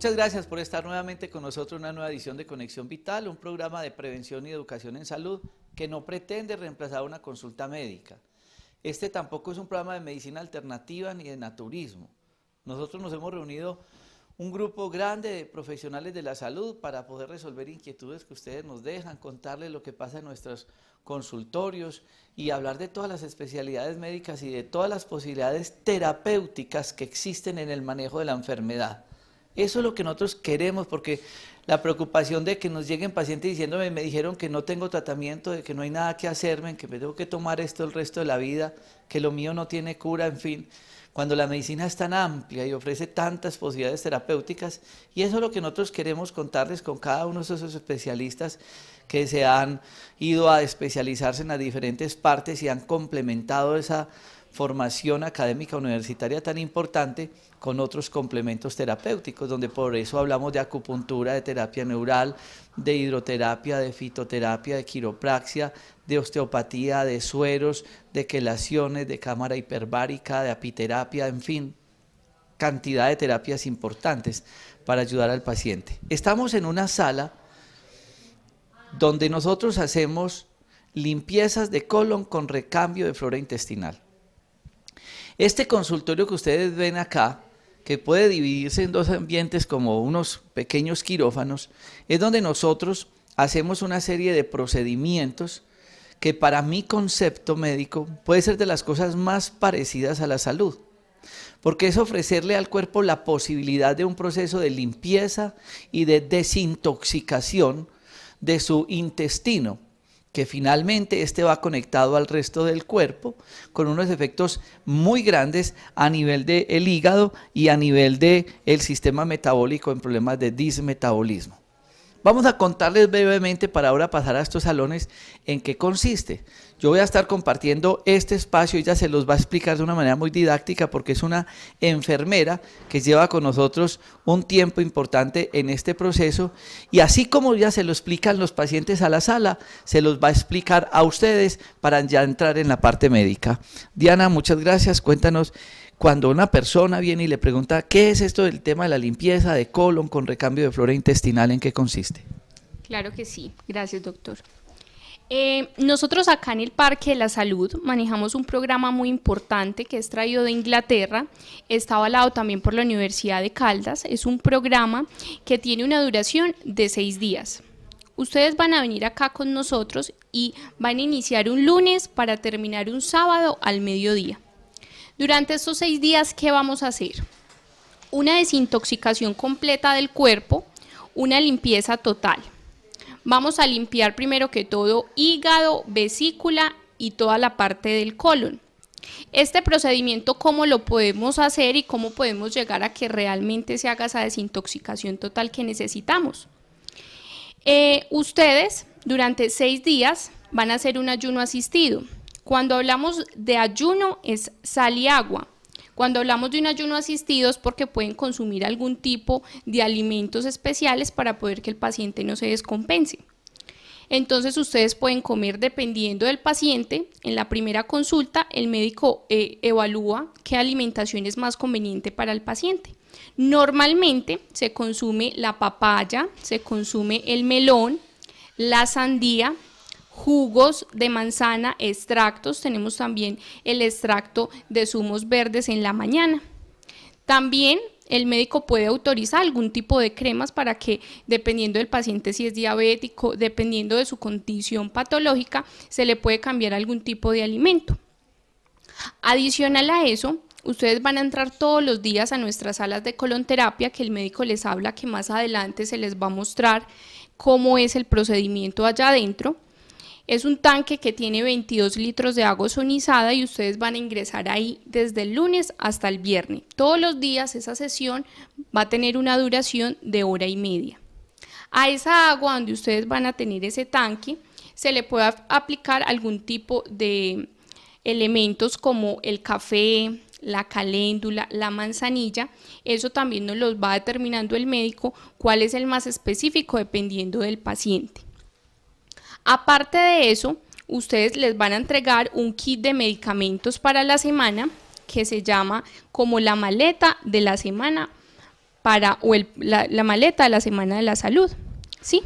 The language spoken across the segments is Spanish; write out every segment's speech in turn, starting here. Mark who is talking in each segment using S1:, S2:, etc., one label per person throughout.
S1: Muchas gracias por estar nuevamente con nosotros en una nueva edición de Conexión Vital, un programa de prevención y educación en salud que no pretende reemplazar una consulta médica. Este tampoco es un programa de medicina alternativa ni de naturismo. Nosotros nos hemos reunido un grupo grande de profesionales de la salud para poder resolver inquietudes que ustedes nos dejan, contarles lo que pasa en nuestros consultorios y hablar de todas las especialidades médicas y de todas las posibilidades terapéuticas que existen en el manejo de la enfermedad. Eso es lo que nosotros queremos, porque la preocupación de que nos lleguen pacientes diciéndome, me dijeron que no tengo tratamiento, de que no hay nada que hacerme, que me tengo que tomar esto el resto de la vida, que lo mío no tiene cura, en fin. Cuando la medicina es tan amplia y ofrece tantas posibilidades terapéuticas, y eso es lo que nosotros queremos contarles con cada uno de esos especialistas que se han ido a especializarse en las diferentes partes y han complementado esa formación académica universitaria tan importante con otros complementos terapéuticos, donde por eso hablamos de acupuntura, de terapia neural, de hidroterapia, de fitoterapia, de quiropraxia, de osteopatía, de sueros, de quelaciones, de cámara hiperbárica, de apiterapia, en fin, cantidad de terapias importantes para ayudar al paciente. Estamos en una sala donde nosotros hacemos limpiezas de colon con recambio de flora intestinal. Este consultorio que ustedes ven acá que puede dividirse en dos ambientes como unos pequeños quirófanos, es donde nosotros hacemos una serie de procedimientos que para mi concepto médico puede ser de las cosas más parecidas a la salud, porque es ofrecerle al cuerpo la posibilidad de un proceso de limpieza y de desintoxicación de su intestino que finalmente este va conectado al resto del cuerpo, con unos efectos muy grandes a nivel del hígado y a nivel del el sistema metabólico en problemas de dismetabolismo. Vamos a contarles brevemente para ahora pasar a estos salones en qué consiste. Yo voy a estar compartiendo este espacio, y ya se los va a explicar de una manera muy didáctica porque es una enfermera que lleva con nosotros un tiempo importante en este proceso y así como ya se lo explican los pacientes a la sala, se los va a explicar a ustedes para ya entrar en la parte médica. Diana, muchas gracias, cuéntanos cuando una persona viene y le pregunta, ¿qué es esto del tema de la limpieza de colon con recambio de flora intestinal? ¿En qué consiste?
S2: Claro que sí, gracias doctor. Eh, nosotros acá en el Parque de la Salud manejamos un programa muy importante que es traído de Inglaterra, está avalado también por la Universidad de Caldas, es un programa que tiene una duración de seis días. Ustedes van a venir acá con nosotros y van a iniciar un lunes para terminar un sábado al mediodía. Durante estos seis días, ¿qué vamos a hacer? Una desintoxicación completa del cuerpo, una limpieza total vamos a limpiar primero que todo hígado, vesícula y toda la parte del colon. Este procedimiento, ¿cómo lo podemos hacer y cómo podemos llegar a que realmente se haga esa desintoxicación total que necesitamos? Eh, ustedes durante seis días van a hacer un ayuno asistido. Cuando hablamos de ayuno es sal y agua. Cuando hablamos de un ayuno asistido es porque pueden consumir algún tipo de alimentos especiales para poder que el paciente no se descompense. Entonces ustedes pueden comer dependiendo del paciente. En la primera consulta el médico eh, evalúa qué alimentación es más conveniente para el paciente. Normalmente se consume la papaya, se consume el melón, la sandía, jugos de manzana, extractos, tenemos también el extracto de zumos verdes en la mañana. También el médico puede autorizar algún tipo de cremas para que, dependiendo del paciente si es diabético, dependiendo de su condición patológica, se le puede cambiar algún tipo de alimento. Adicional a eso, Ustedes van a entrar todos los días a nuestras salas de colonterapia que el médico les habla que más adelante se les va a mostrar cómo es el procedimiento allá adentro. Es un tanque que tiene 22 litros de agua sonizada y ustedes van a ingresar ahí desde el lunes hasta el viernes. Todos los días esa sesión va a tener una duración de hora y media. A esa agua donde ustedes van a tener ese tanque, se le puede aplicar algún tipo de elementos como el café, la caléndula, la manzanilla. Eso también nos los va determinando el médico cuál es el más específico dependiendo del paciente. Aparte de eso, ustedes les van a entregar un kit de medicamentos para la semana que se llama como la maleta de la semana para o la, maleta de la semana de la salud. ¿sí?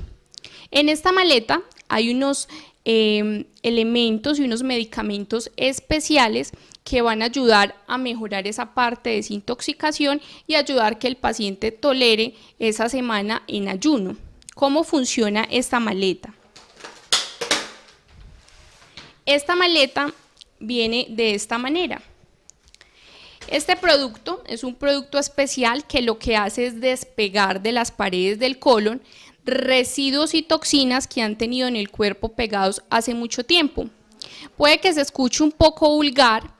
S2: En esta maleta hay unos em, elementos y unos medicamentos especiales que van a ayudar a mejorar esa parte de desintoxicación y ayudar que el paciente tolere esa semana en ayuno. ¿Cómo funciona esta maleta? Esta maleta viene de esta manera. Este producto es un producto especial que lo que hace es despegar de las paredes del colon residuos y toxinas que han tenido en el cuerpo pegados hace mucho tiempo. Puede que se escuche un poco vulgar,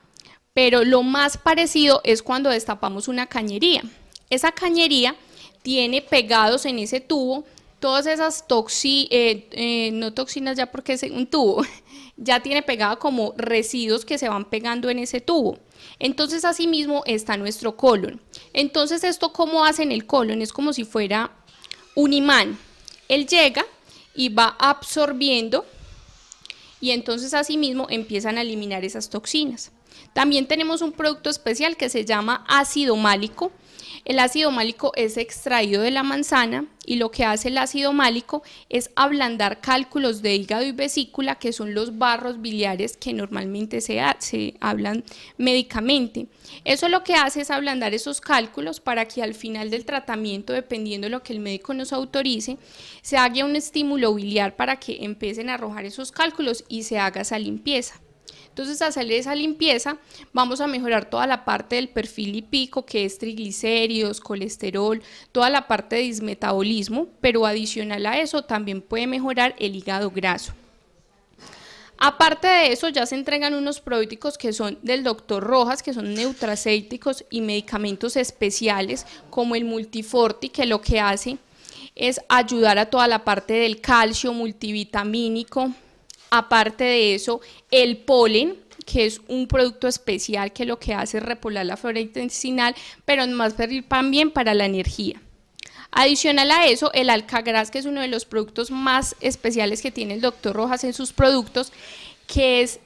S2: pero lo más parecido es cuando destapamos una cañería. Esa cañería tiene pegados en ese tubo todas esas toxinas, eh, eh, no toxinas ya porque es un tubo, ya tiene pegado como residuos que se van pegando en ese tubo. Entonces, asimismo está nuestro colon. Entonces, ¿esto cómo hacen el colon? Es como si fuera un imán. Él llega y va absorbiendo y entonces asimismo empiezan a eliminar esas toxinas. También tenemos un producto especial que se llama ácido málico. El ácido málico es extraído de la manzana y lo que hace el ácido málico es ablandar cálculos de hígado y vesícula, que son los barros biliares que normalmente se, hablan médicamente. Eso lo que hace es ablandar esos cálculos para que al final del tratamiento, dependiendo de lo que el médico nos autorice, se haga un estímulo biliar para que empiecen a arrojar esos cálculos y se haga esa limpieza. Entonces, hacer esa limpieza, vamos a mejorar toda la parte del perfil pico, que es triglicéridos, colesterol, toda la parte de dismetabolismo, pero adicional a eso también puede mejorar el hígado graso. Aparte de eso, ya se entregan unos probióticos que son del doctor Rojas, que son neutracéuticos y medicamentos especiales como el Multiforti, que lo que hace es ayudar a toda la parte del calcio multivitamínico, Aparte de eso, el polen, que es un producto especial que lo que hace es repolar la flora intestinal, pero más también para la energía. Adicional a eso, el alcagras, que es uno de los productos más especiales que tiene el doctor Rojas en sus productos, que es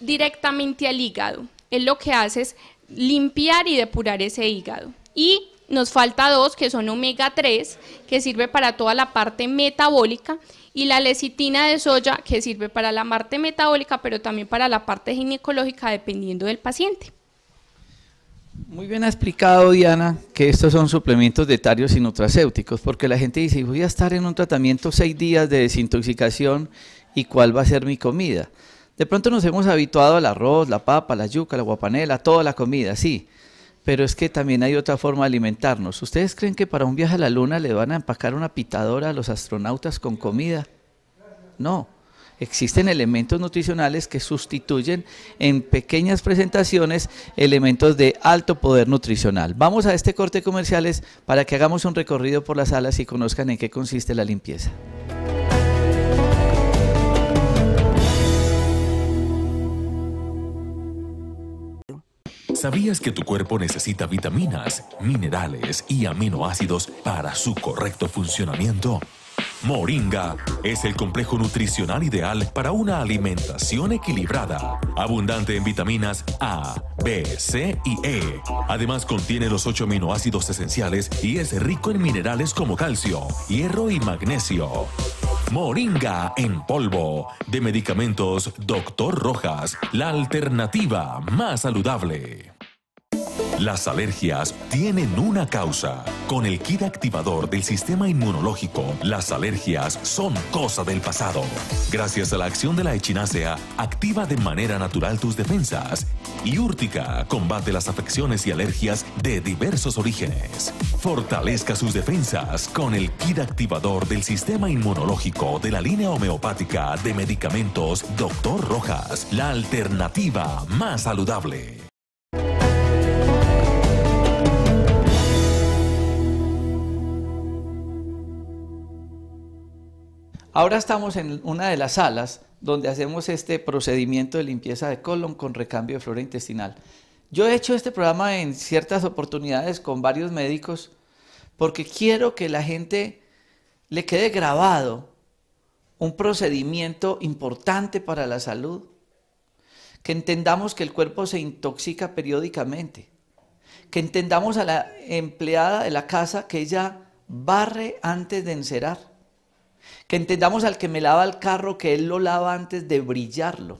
S2: directamente al hígado. Él lo que hace es limpiar y depurar ese hígado. Y nos falta dos, que son omega 3, que sirve para toda la parte metabólica, y la lecitina de soya que sirve para la parte metabólica, pero también para la parte ginecológica dependiendo del paciente.
S1: Muy bien ha explicado Diana que estos son suplementos dietarios y nutracéuticos, porque la gente dice, voy a estar en un tratamiento seis días de desintoxicación y cuál va a ser mi comida. De pronto nos hemos habituado al arroz, la papa, la yuca, la guapanela, toda la comida, sí, pero es que también hay otra forma de alimentarnos. ¿Ustedes creen que para un viaje a la Luna le van a empacar una pitadora a los astronautas con comida? No. Existen elementos nutricionales que sustituyen en pequeñas presentaciones elementos de alto poder nutricional. Vamos a este corte comerciales para que hagamos un recorrido por las alas y conozcan en qué consiste la limpieza.
S3: ¿Sabías que tu cuerpo necesita vitaminas, minerales y aminoácidos para su correcto funcionamiento? Moringa es el complejo nutricional ideal para una alimentación equilibrada, abundante en vitaminas A, B, C y E. Además contiene los ocho aminoácidos esenciales y es rico en minerales como calcio, hierro y magnesio. Moringa en polvo de medicamentos Dr. Rojas, la alternativa más saludable. Las alergias tienen una causa. Con el kit activador del sistema inmunológico, las alergias son cosa del pasado. Gracias a la acción de la echinacea, activa de manera natural tus defensas. Y Úrtica combate las afecciones y alergias de diversos orígenes. Fortalezca sus defensas con el kit activador del sistema inmunológico de la línea homeopática de medicamentos Doctor Rojas, la alternativa más saludable.
S1: Ahora estamos en una de las salas donde hacemos este procedimiento de limpieza de colon con recambio de flora intestinal. Yo he hecho este programa en ciertas oportunidades con varios médicos porque quiero que la gente le quede grabado un procedimiento importante para la salud, que entendamos que el cuerpo se intoxica periódicamente, que entendamos a la empleada de la casa que ella barre antes de encerar que entendamos al que me lava el carro que él lo lava antes de brillarlo.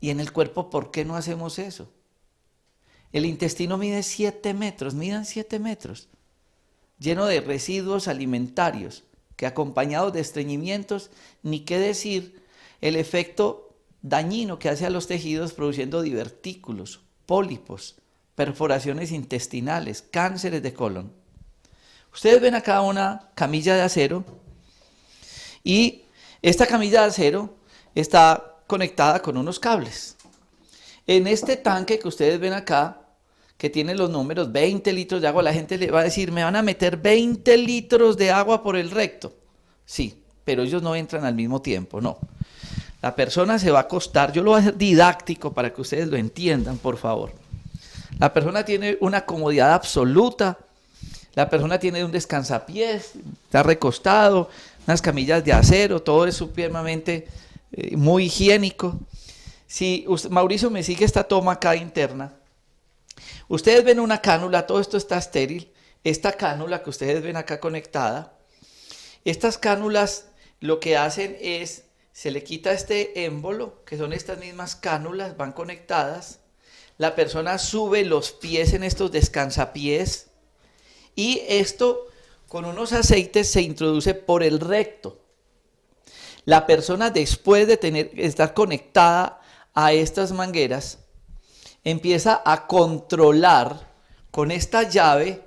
S1: Y en el cuerpo, ¿por qué no hacemos eso? El intestino mide 7 metros, midan 7 metros, lleno de residuos alimentarios, que acompañados de estreñimientos, ni qué decir, el efecto dañino que hace a los tejidos produciendo divertículos, pólipos, perforaciones intestinales, cánceres de colon. Ustedes ven acá una camilla de acero y esta camilla de acero está conectada con unos cables. En este tanque que ustedes ven acá, que tiene los números 20 litros de agua, la gente le va a decir, me van a meter 20 litros de agua por el recto. Sí, pero ellos no entran al mismo tiempo, no. La persona se va a acostar, yo lo voy a hacer didáctico para que ustedes lo entiendan, por favor. La persona tiene una comodidad absoluta, la persona tiene un descansapiés, está recostado, unas camillas de acero, todo es supremamente eh, muy higiénico. Si Mauricio me sigue esta toma acá interna, ustedes ven una cánula, todo esto está estéril, esta cánula que ustedes ven acá conectada, estas cánulas lo que hacen es, se le quita este émbolo, que son estas mismas cánulas, van conectadas, la persona sube los pies en estos descansapiés y esto con unos aceites se introduce por el recto. La persona después de tener, estar conectada a estas mangueras, empieza a controlar con esta llave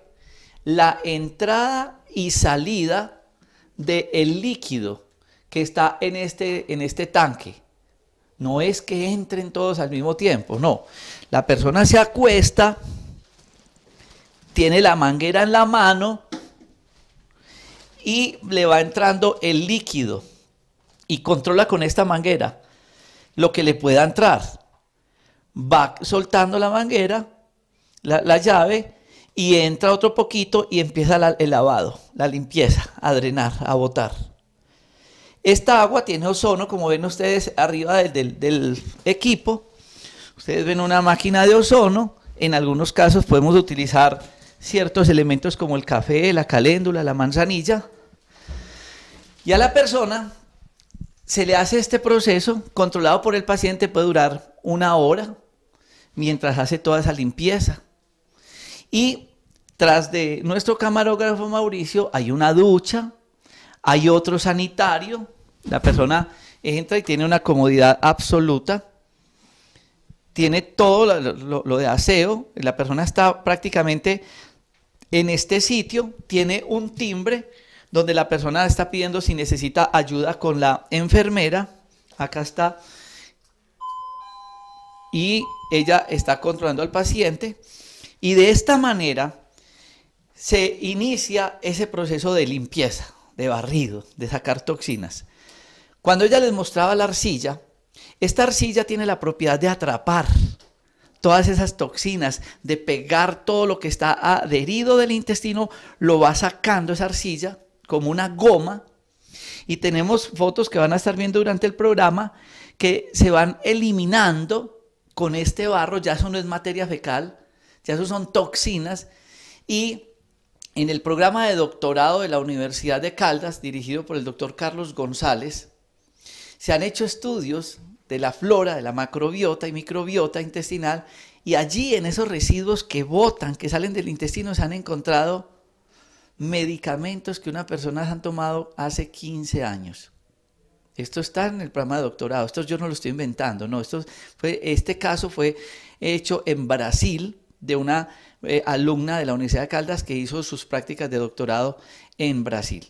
S1: la entrada y salida del líquido que está en este, en este tanque. No es que entren todos al mismo tiempo, no. La persona se acuesta, tiene la manguera en la mano y le va entrando el líquido y controla con esta manguera lo que le pueda entrar. Va soltando la manguera, la, llave, y entra otro poquito y empieza el lavado, la limpieza, a drenar, a botar. Esta agua tiene ozono, como ven ustedes arriba del, del equipo. Ustedes ven una máquina de ozono. En algunos casos podemos utilizar ciertos elementos como el café, la caléndula, la manzanilla y a la persona se le hace este proceso controlado por el paciente, puede durar una hora mientras hace toda esa limpieza. Y tras de nuestro camarógrafo Mauricio hay una ducha, hay otro sanitario, la persona entra y tiene una comodidad absoluta, tiene todo lo, lo de aseo, la persona está prácticamente en este sitio, tiene un timbre donde la persona está pidiendo si necesita ayuda con la enfermera. Acá está. Y ella está controlando al paciente. Y de esta manera se inicia ese proceso de limpieza, de barrido, de sacar toxinas. Cuando ella les mostraba la arcilla, esta arcilla tiene la propiedad de atrapar todas esas toxinas, de pegar todo lo que está adherido del intestino, lo va sacando esa arcilla como una goma. Y tenemos fotos que van a estar viendo durante el programa que se van eliminando con este barro. Ya eso no es materia fecal, ya eso son toxinas. Y en el programa de doctorado de la Universidad de Caldas, dirigido por el doctor Carlos González, se han hecho estudios de la flora, de la macrobiota y microbiota intestinal, y allí en esos residuos que botan, que salen del intestino, se han encontrado medicamentos que una persona han tomado hace 15 años. Esto está en el programa de doctorado, esto yo no lo estoy inventando, no, esto fue, este caso fue hecho en Brasil de una eh, alumna de la Universidad de Caldas que hizo sus prácticas de doctorado en Brasil.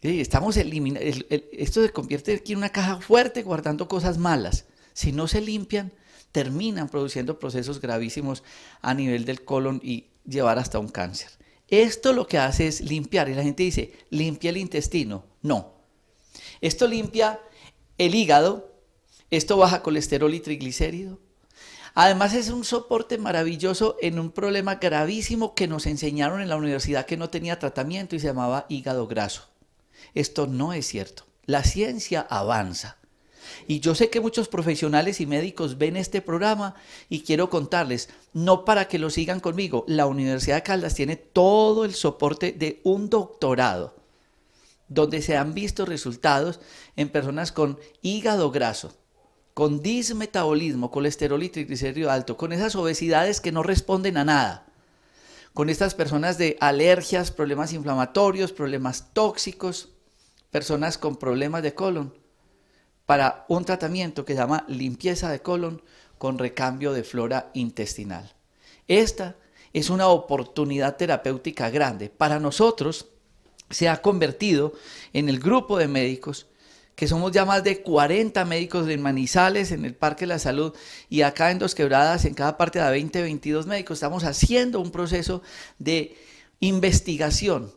S1: Estamos esto se convierte aquí en una caja fuerte guardando cosas malas. Si no se limpian, terminan produciendo procesos gravísimos a nivel del colon y llevar hasta un cáncer. Esto lo que hace es limpiar. Y la gente dice, limpia el intestino. No. Esto limpia el hígado. Esto baja colesterol y triglicérido. Además es un soporte maravilloso en un problema gravísimo que nos enseñaron en la universidad que no tenía tratamiento y se llamaba hígado graso. Esto no es cierto. La ciencia avanza. Y yo sé que muchos profesionales y médicos ven este programa y quiero contarles, no para que lo sigan conmigo, la Universidad de Caldas tiene todo el soporte de un doctorado donde se han visto resultados en personas con hígado graso, con dismetabolismo, colesterol y triglicérido alto, con esas obesidades que no responden a nada, con estas personas de alergias, problemas inflamatorios, problemas tóxicos, personas con problemas de colon para un tratamiento que se llama limpieza de colon con recambio de flora intestinal. Esta es una oportunidad terapéutica grande. Para nosotros se ha convertido en el grupo de médicos que somos ya más de 40 médicos de Manizales, en el Parque de la Salud y acá en Dos Quebradas, en cada parte de 20, 22 médicos. Estamos haciendo un proceso de investigación,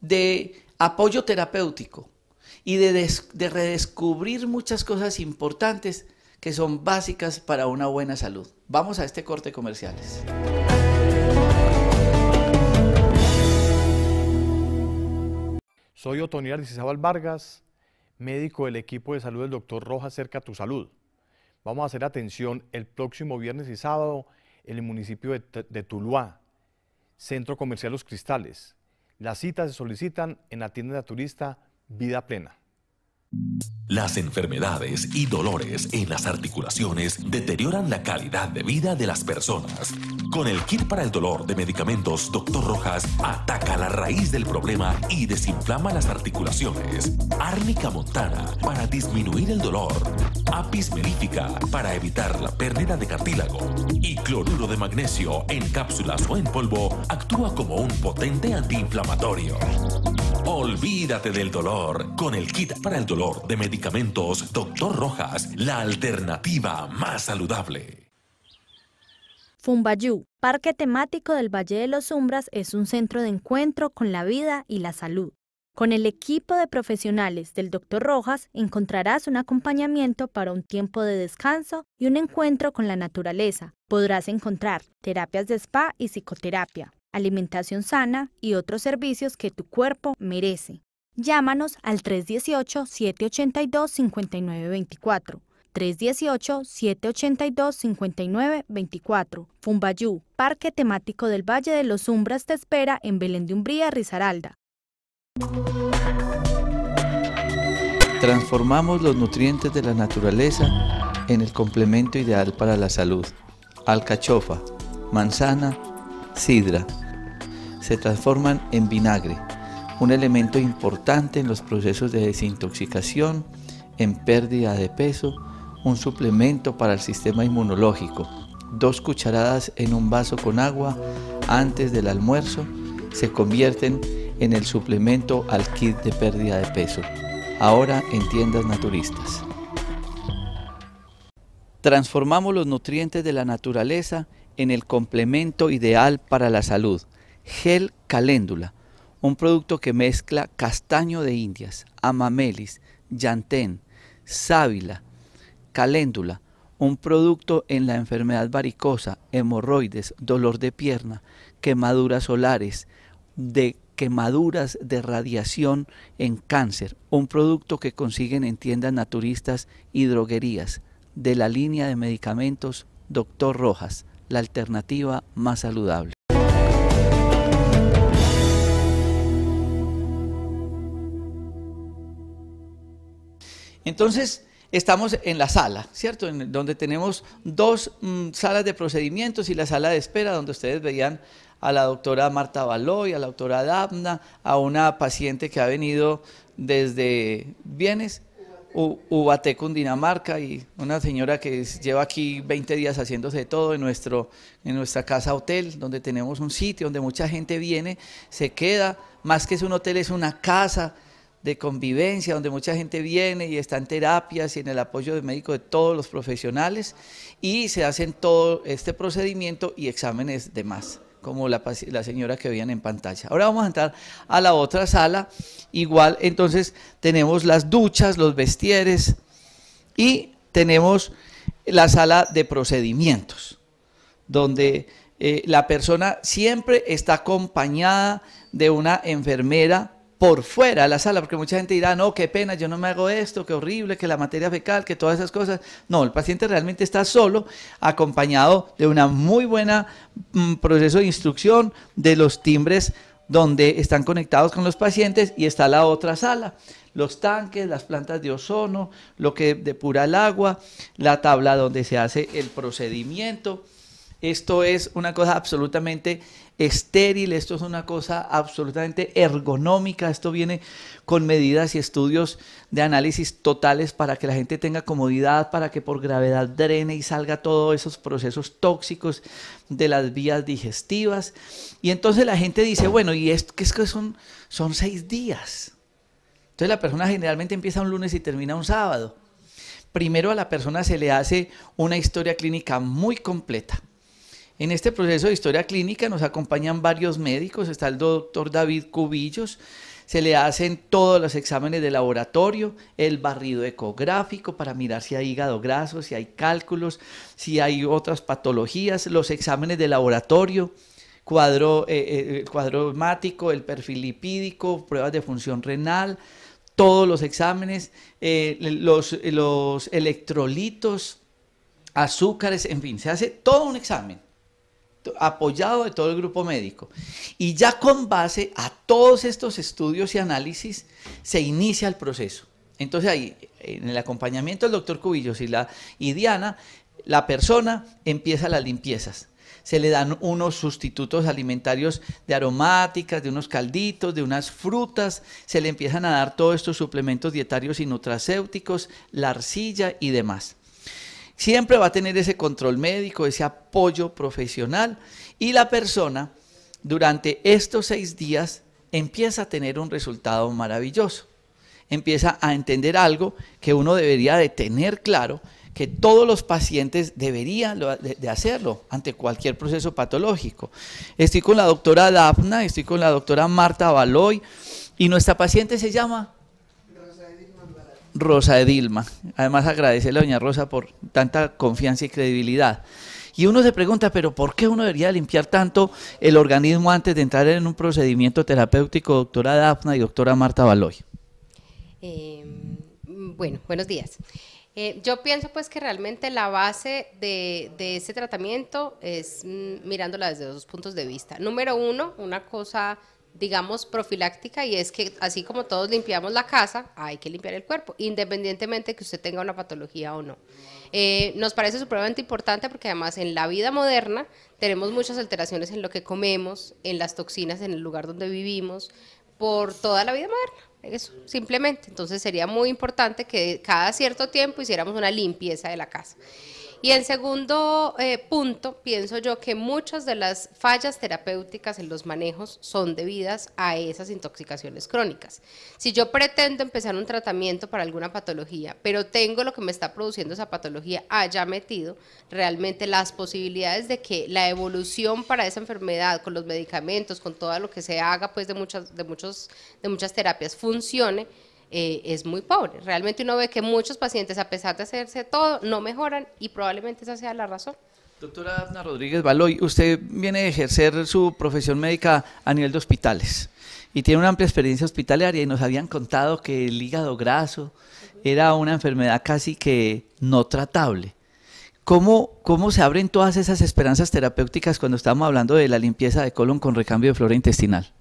S1: de apoyo terapéutico y de, redescubrir muchas cosas importantes que son básicas para una buena salud. Vamos a este corte comerciales. Soy Otoniel Cisabal
S3: Vargas, médico del equipo de salud del doctor Rojas Cerca a Tu Salud. Vamos a hacer atención el próximo viernes y sábado en el municipio de, Tuluá, Centro Comercial Los Cristales. Las citas se solicitan en la tienda turista vida plena. Las enfermedades y dolores en las articulaciones deterioran la calidad de vida de las personas. Con el kit para el dolor de medicamentos Dr. Rojas ataca la raíz del problema y desinflama las articulaciones. Árnica montana para disminuir el dolor. Apis melífica para evitar la pérdida de cartílago. Y cloruro de magnesio en cápsulas o en polvo actúa como un potente antiinflamatorio. Olvídate del dolor con el kit para el dolor de medicamentos, Doctor Rojas, la alternativa más saludable.
S2: Fumbayú, parque temático del Valle de los Umbras, es un centro de encuentro con la vida y la salud. Con el equipo de profesionales del Dr. Rojas encontrarás un acompañamiento para un tiempo de descanso y un encuentro con la naturaleza. Podrás encontrar terapias de spa y psicoterapia, alimentación sana y otros servicios que tu cuerpo merece. Llámanos al 318-782-5924. 318-782-5924. Fumbayú, Parque Temático del Valle de los Umbras te espera en Belén de Umbría, Risaralda.
S1: Transformamos los nutrientes de la naturaleza en el complemento ideal para la salud. Alcachofa, manzana, sidra. Se transforman en vinagre un elemento importante en los procesos de desintoxicación, en pérdida de peso, un suplemento para el sistema inmunológico. Dos cucharadas en un vaso con agua antes del almuerzo se convierten en el suplemento al kit de pérdida de peso, ahora en tiendas naturistas. Transformamos los nutrientes de la naturaleza en el complemento ideal para la salud, gel caléndula un producto que mezcla castaño de indias, amamelis, yantén, sábila, caléndula, un producto en la enfermedad varicosa, hemorroides, dolor de pierna, quemaduras solares, de quemaduras de radiación en cáncer, un producto que consiguen en tiendas naturistas y droguerías, de la línea de medicamentos Doctor Rojas, la alternativa más saludable. Entonces, estamos en la sala, ¿cierto? En donde tenemos dos mm, salas de procedimientos y la sala de espera, donde ustedes veían a la doctora Marta Baloy, a la doctora Dabna, a una paciente que ha venido desde Vienes, Ubaté, Cundinamarca, y una señora que lleva aquí 20 días haciéndose todo en, nuestro, en nuestra casa hotel, donde tenemos un sitio donde mucha gente viene, se queda, más que es un hotel, es una casa, de convivencia, donde mucha gente viene y está en terapias y en el apoyo de médico de todos los profesionales y se hacen todo este procedimiento y exámenes de más como la, la, señora que veían en pantalla. Ahora vamos a entrar a la otra sala. Igual, entonces, tenemos las duchas, los vestieres y tenemos la sala de procedimientos, donde eh, la persona siempre está acompañada de una enfermera por fuera la sala, porque mucha gente dirá, no, qué pena, yo no me hago esto, qué horrible, que la materia fecal, que todas esas cosas. No, el paciente realmente está solo, acompañado de una muy buena mm, proceso de instrucción de los timbres donde están conectados con los pacientes y está la otra sala, los tanques, las plantas de ozono, lo que depura el agua, la tabla donde se hace el procedimiento, esto es una cosa absolutamente estéril, esto es una cosa absolutamente ergonómica, esto viene con medidas y estudios de análisis totales para que la gente tenga comodidad, para que por gravedad drene y salga todos esos procesos tóxicos de las vías digestivas. Y entonces la gente dice, bueno, ¿y es que son, son seis días? Entonces la persona generalmente empieza un lunes y termina un sábado. Primero a la persona se le hace una historia clínica muy completa en este proceso de historia clínica nos acompañan varios médicos, está el doctor David Cubillos, se le hacen todos los exámenes de laboratorio, el barrido ecográfico para mirar si hay hígado graso, si hay cálculos, si hay otras patologías, los exámenes de laboratorio, cuadro, eh, eh, el cuadro el perfil lipídico, pruebas de función renal, todos los exámenes, eh, los electrolitos, azúcares, en fin, se hace todo un examen apoyado de todo el grupo médico. Y ya con base a todos estos estudios y análisis se inicia el proceso. Entonces ahí, en el acompañamiento del doctor Cubillos y, la, y Diana, la persona empieza las limpiezas. Se le dan unos sustitutos alimentarios de aromáticas, de unos calditos, de unas frutas, se le empiezan a dar todos estos suplementos dietarios y nutracéuticos, la arcilla y demás. Siempre va a tener ese control médico, ese apoyo profesional y la persona durante estos seis días empieza a tener un resultado maravilloso. Empieza a entender algo que uno debería de tener claro, que todos los pacientes deberían de hacerlo ante cualquier proceso patológico. Estoy con la doctora Dafna, estoy con la doctora Marta Baloy y nuestra paciente se llama Rosa Edilma. Además agradecerle a doña Rosa por tanta confianza y credibilidad. Y uno se pregunta, pero ¿por qué uno debería limpiar tanto el organismo antes de entrar en un procedimiento terapéutico, doctora Dafna y doctora Marta Baloy?
S4: Em, bueno, buenos días. Eh, yo pienso pues que realmente la base de, de tratamiento es mm, mirándola desde dos puntos de vista. Número uno, una cosa digamos, profiláctica y es que así como todos limpiamos la casa, hay que limpiar el cuerpo, independientemente que usted tenga una patología o no. Eh, nos parece supremamente importante porque además en la vida moderna tenemos muchas alteraciones en lo que comemos, en las toxinas, en el lugar donde vivimos, por toda la vida moderna. Eso, simplemente. Entonces sería muy importante que cada cierto tiempo hiciéramos una limpieza de la casa. Y en segundo eh, punto, pienso yo que muchas de las fallas terapéuticas en los manejos son debidas a esas intoxicaciones crónicas. Si yo pretendo empezar un tratamiento para alguna patología, pero tengo lo que me está produciendo esa patología allá metido, realmente las posibilidades de que la evolución para esa enfermedad con los medicamentos, con todo lo que se haga pues de muchas de muchos de muchas terapias funcione eh, es muy pobre. Realmente uno ve que muchos pacientes, a pesar de hacerse todo, no mejoran y probablemente esa sea
S1: la razón. Doctora Ana Rodríguez Baloy, usted viene a ejercer su profesión médica a nivel de hospitales y tiene una amplia experiencia hospitalaria y nos habían contado que el hígado graso era una enfermedad casi que no tratable. ¿Cómo, ¿Cómo se abren todas esas esperanzas terapéuticas cuando estamos hablando de la limpieza de colon con recambio de flora intestinal?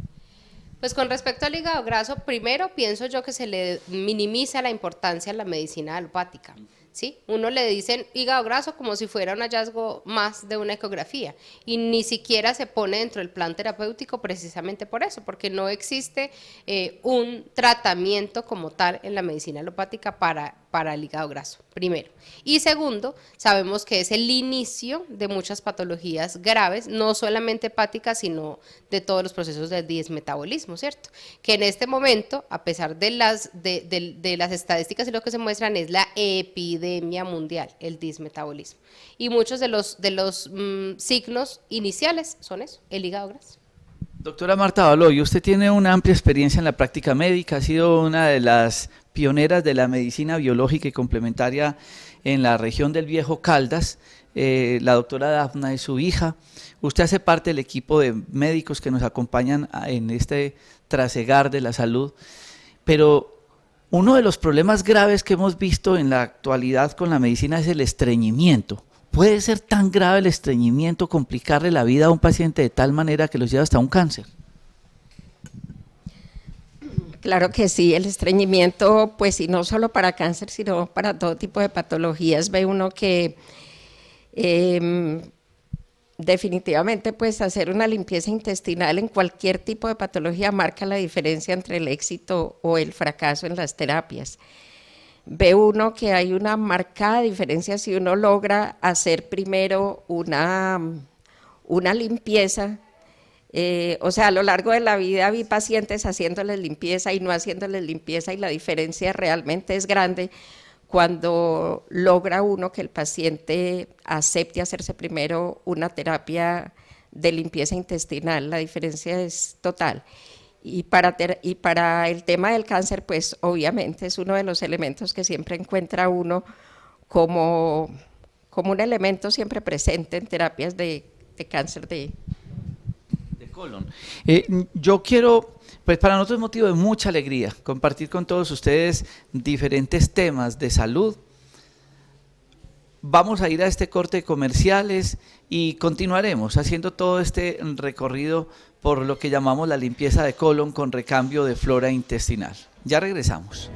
S4: Pues con respecto al hígado graso, primero pienso yo que se le minimiza la importancia a la medicina alopática. ¿Sí? Uno le dicen hígado graso como si fuera un hallazgo más de una ecografía y ni siquiera se pone dentro del plan terapéutico precisamente por eso, porque no existe eh, un tratamiento como tal en la medicina alopática para para el hígado graso, primero. Y segundo, sabemos que es el inicio de muchas patologías graves, no solamente hepáticas, sino de todos los procesos de dismetabolismo, ¿cierto? Que en este momento, a pesar de las, de, las estadísticas y lo que se muestran, es la epidemia mundial, el dismetabolismo. Y muchos de los, de los mm, signos iniciales son eso, el hígado graso.
S1: Doctora Marta Baloy, usted tiene una amplia experiencia en la práctica médica, ha sido una de las pioneras de la medicina biológica y complementaria en la región del Viejo Caldas. Eh, la doctora Dafna es su hija. Usted hace parte del equipo de médicos que nos acompañan en este trasegar de la salud. Pero uno de los problemas graves que hemos visto en la actualidad con la medicina es el estreñimiento. ¿Puede ser tan grave el estreñimiento, complicarle la vida a un paciente de tal manera que lo lleva hasta un cáncer?
S5: Claro que sí, el estreñimiento, pues y no solo para cáncer, sino para todo tipo de patologías. Ve uno que em, definitivamente, pues hacer una limpieza intestinal en cualquier tipo de patología marca la diferencia entre el éxito o el fracaso en las terapias ve uno que hay una marcada diferencia si uno logra hacer primero una, limpieza. Eh, o sea, a lo largo de la vida vi pacientes haciéndole limpieza y no haciéndole limpieza y la diferencia realmente es grande cuando logra uno que el paciente acepte hacerse primero una terapia de limpieza intestinal, la diferencia es total. Y para, y para el tema del cáncer, pues obviamente es uno de los elementos que siempre encuentra uno como, como un elemento siempre presente en terapias de, cáncer de,
S1: colon. Eh, yo quiero pues para nosotros es motivo de mucha alegría compartir con todos ustedes diferentes temas de salud, Vamos a ir a este corte de comerciales y continuaremos haciendo todo este recorrido por lo que llamamos la limpieza de colon con recambio de flora intestinal. Ya regresamos.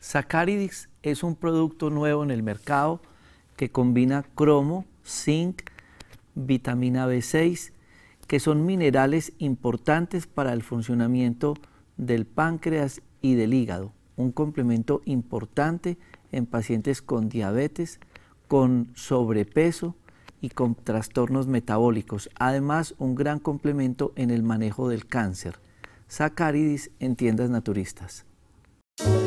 S1: Sacaridix es un producto nuevo en el mercado que combina cromo, zinc, vitamina B6, que son minerales importantes para el funcionamiento del páncreas y del hígado, un complemento importante en pacientes con diabetes, con sobrepeso y con trastornos metabólicos. Además, un gran complemento en el manejo del cáncer. Sacaridis en tiendas naturistas.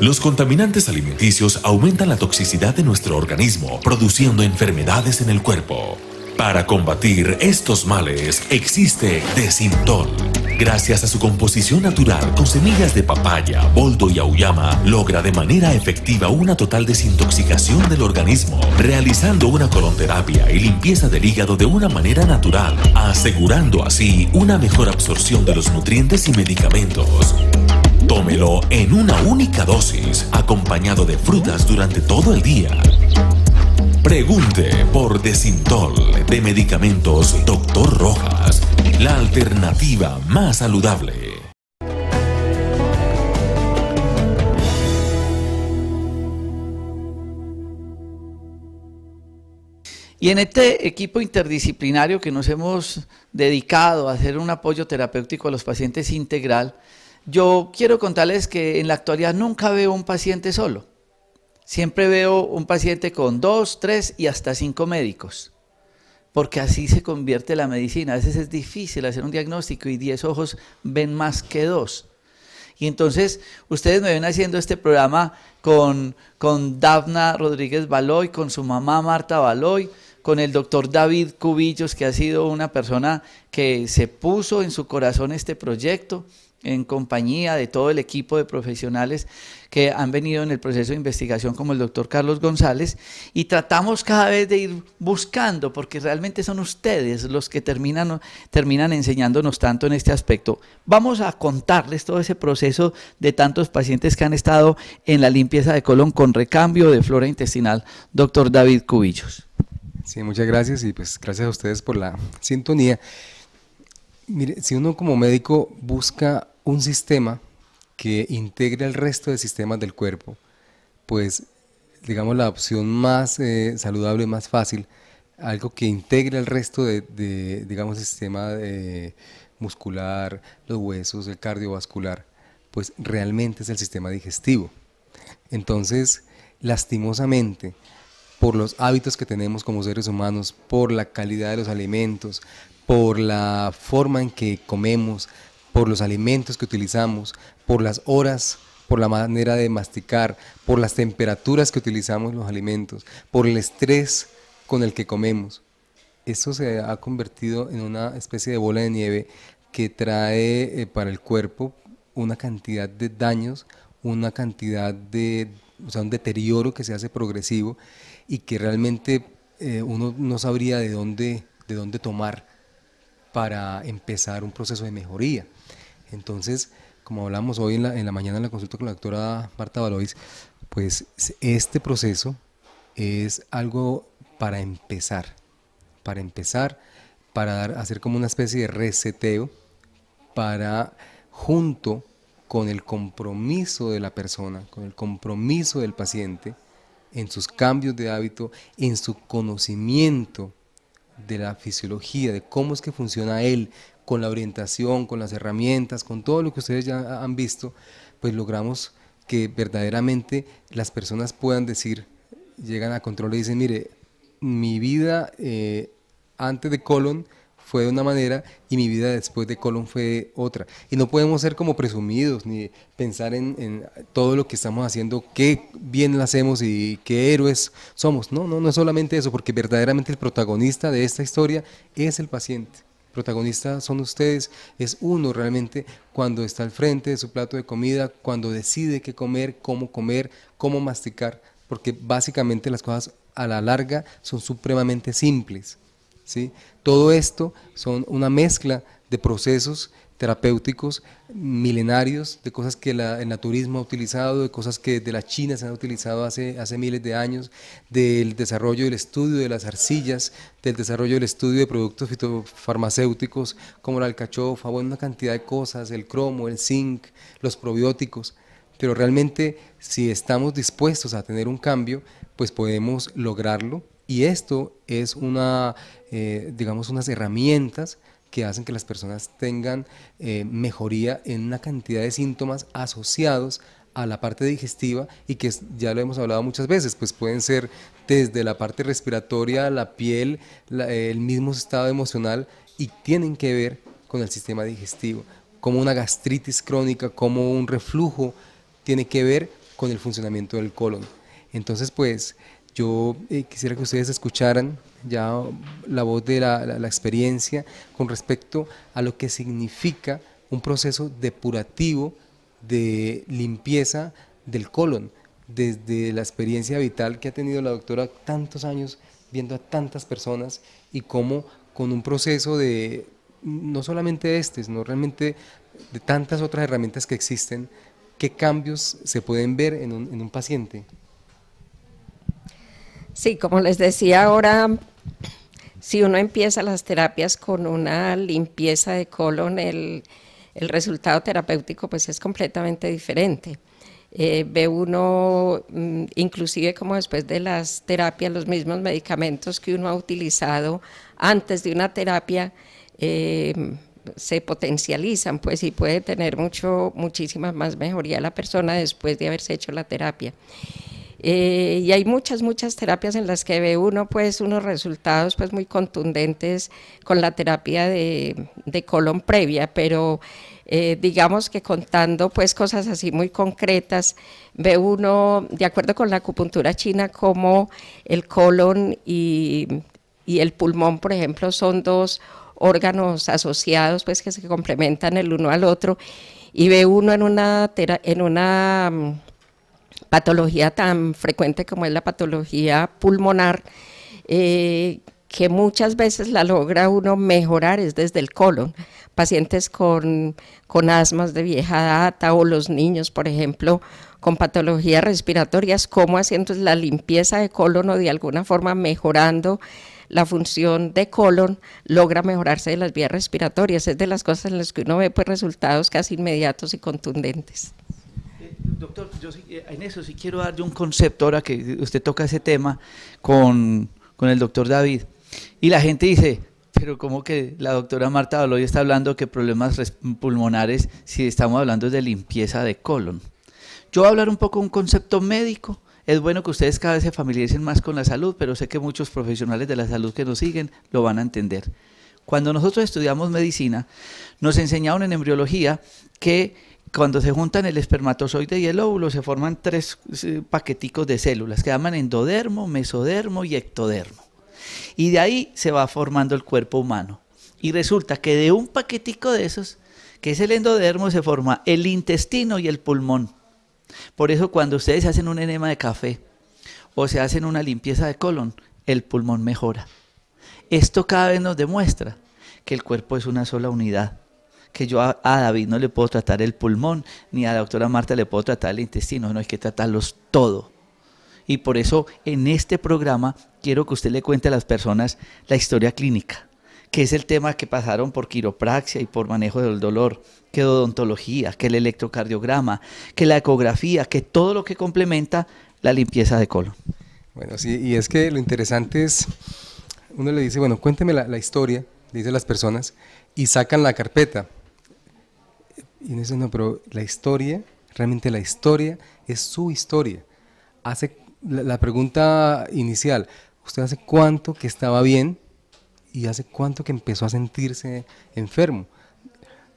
S3: Los contaminantes alimenticios aumentan la toxicidad de nuestro organismo, produciendo enfermedades en el cuerpo. Para combatir estos males existe Desintol Gracias a su composición natural con semillas de papaya, boldo y auyama, logra de manera efectiva una total desintoxicación del organismo, realizando una colonterapia y limpieza del hígado de una manera natural, asegurando así una mejor absorción de los nutrientes y medicamentos. Tómelo en una única dosis, acompañado de frutas durante todo el día. Pregunte por Desintol de Medicamentos Doctor Rojas, la alternativa más saludable.
S1: Y en este equipo interdisciplinario que nos hemos dedicado a hacer un apoyo terapéutico a los pacientes integral, yo quiero contarles que en la actualidad nunca veo un paciente solo. Siempre veo un paciente con dos, tres y hasta cinco médicos, porque así se convierte la medicina. A veces es difícil hacer un diagnóstico y diez ojos ven más que dos. Y entonces ustedes me ven haciendo este programa con, con Dafna Rodríguez Baloy, con su mamá Marta Baloy, con el doctor David Cubillos, que ha sido una persona que se puso en su corazón este proyecto en compañía de todo el equipo de profesionales que han venido en el proceso de investigación, como el doctor Carlos González, y tratamos cada vez de ir buscando, porque realmente son ustedes los que terminan, terminan enseñándonos tanto en este aspecto. Vamos a contarles todo ese proceso de tantos pacientes que han estado en la limpieza de colon con recambio de flora intestinal. Doctor David Cubillos.
S6: Sí, muchas gracias y pues gracias a ustedes por la sintonía. Mire, si uno como médico busca un sistema que integre el resto de sistemas del cuerpo, pues digamos la opción más eh, saludable, más fácil, algo que integre el resto de, digamos, el sistema eh, muscular, los huesos, el cardiovascular, pues realmente es el sistema digestivo. Entonces, lastimosamente, por los hábitos que tenemos como seres humanos, por la calidad de los alimentos, por la forma en que comemos, por los alimentos que utilizamos, por las horas por la manera de masticar, por las temperaturas que utilizamos los alimentos, por el estrés con el que comemos. Esto se ha convertido en una especie de bola de nieve que trae eh, para el cuerpo una cantidad de daños, una cantidad de, o sea, un deterioro que se hace progresivo y que realmente eh, uno no sabría de dónde, de dónde tomar para empezar un proceso de mejoría. Entonces, como hablamos hoy en la, mañana en la consulta con la doctora Marta Valois, pues este proceso es algo para empezar, para empezar, para hacer como una especie de reseteo, para junto con el compromiso de la persona, con el compromiso del paciente, en sus cambios de hábito, en su conocimiento de la fisiología, de cómo es que funciona él, con la orientación, con las herramientas, con todo lo que ustedes ya han visto, pues logramos que verdaderamente las personas puedan decir, llegan a control y dicen, mire, mi vida eh, antes de colon fue de una manera y mi vida después de Colón fue otra. Y no podemos ser como presumidos ni pensar en, todo lo que estamos haciendo, qué bien lo hacemos y qué héroes somos. No, no, no es solamente eso, porque verdaderamente el protagonista de esta historia es el paciente. protagonista son ustedes, es uno realmente cuando está al frente de su plato de comida, cuando decide qué comer, cómo comer, cómo masticar, porque básicamente las cosas a la larga son supremamente simples. Todo esto son una mezcla de procesos terapéuticos milenarios, de cosas que el naturismo ha utilizado, de cosas que de la China se han utilizado hace, miles de años, del desarrollo del estudio de las arcillas, del desarrollo del estudio de productos fitofarmacéuticos como la alcachofa, bueno, una cantidad de cosas, el cromo, el zinc, los probióticos. Pero realmente si estamos dispuestos a tener un cambio, pues podemos lograrlo y esto es una, eh, digamos, unas herramientas que hacen que las personas tengan eh, mejoría en una cantidad de síntomas asociados a la parte digestiva y que ya lo hemos hablado muchas veces, pues pueden ser desde la parte respiratoria, la piel, el mismo estado emocional y tienen que ver con el sistema digestivo, como una gastritis crónica, como un reflujo, tiene que ver con el funcionamiento del colon. Entonces, pues yo eh, quisiera que ustedes escucharan ya la voz de la, experiencia con respecto a lo que significa un proceso depurativo de limpieza del colon, desde la experiencia vital que ha tenido la doctora tantos años viendo a tantas personas y cómo con un proceso de no solamente este, sino realmente de tantas otras herramientas que existen, qué cambios se pueden ver en un paciente.
S5: Sí, como les decía ahora, si uno empieza las terapias con una limpieza de colon, el, resultado terapéutico pues es completamente diferente. Eh, ve uno, mm, inclusive como después de las terapias, los mismos medicamentos que uno ha utilizado antes de una terapia eh, se potencializan, pues, y puede tener mucho, muchísima más mejoría la persona después de haberse hecho la terapia. Eh, y hay muchas, muchas terapias en las que ve uno pues unos resultados pues muy contundentes con la terapia de, de colon previa, pero eh, digamos que contando pues cosas así muy concretas, ve uno, de acuerdo con la acupuntura china, como el colon y, y el pulmón, por ejemplo, son dos órganos asociados pues que se complementan el uno al otro y ve uno en una, en una patología tan frecuente como es la patología pulmonar, eh, que muchas veces la logra uno mejorar es desde el colon. Pacientes con, asmas de vieja data o los niños, por ejemplo, con patologías respiratorias, cómo haciendo la limpieza de colon o de alguna forma mejorando la función de colon, logra mejorarse de las vías respiratorias. Es de las cosas en las que uno ve pues, resultados casi inmediatos y contundentes.
S1: Doctor, yo eh, en eso sí quiero darle un concepto ahora que usted toca ese tema con, el doctor David. Y la gente dice, pero como que la doctora Marta Doloy está hablando que problemas pulmonares si estamos hablando de limpieza de colon. Yo voy a hablar un poco de un concepto médico. Es bueno que ustedes cada vez se familiaricen más con la salud, pero sé que muchos profesionales de la salud que nos siguen lo van a entender. Cuando nosotros estudiamos medicina, nos enseñaron en embriología que cuando se juntan el espermatozoide y el óvulo, se forman tres eh, paqueticos de células que llaman endodermo, mesodermo y ectodermo. Y de ahí se va formando el cuerpo humano. Y resulta que de un paquetico de esos, que es el endodermo, se forma el intestino y el pulmón. Por eso cuando ustedes hacen un enema de café o se hacen una limpieza de colon, el pulmón mejora. Esto cada vez nos demuestra que el cuerpo es una sola unidad que yo a, David no le puedo tratar el pulmón, ni a la doctora Marta le puedo tratar el intestino, no hay que tratarlos todo. Y por eso en este programa quiero que usted le cuente a las personas la historia clínica, que es el tema que pasaron por quiropraxia y por manejo del dolor, que odontología, que el electrocardiograma, que la ecografía, que
S6: todo lo que complementa la limpieza de colon. Bueno, sí, y es que lo interesante es, uno le dice, bueno, cuénteme la, historia, dice las personas, y sacan la carpeta. Y no, no, pero la historia, realmente la historia es su historia. Hace la, la pregunta inicial, ¿usted hace cuánto que estaba bien y hace cuánto que empezó a sentirse enfermo?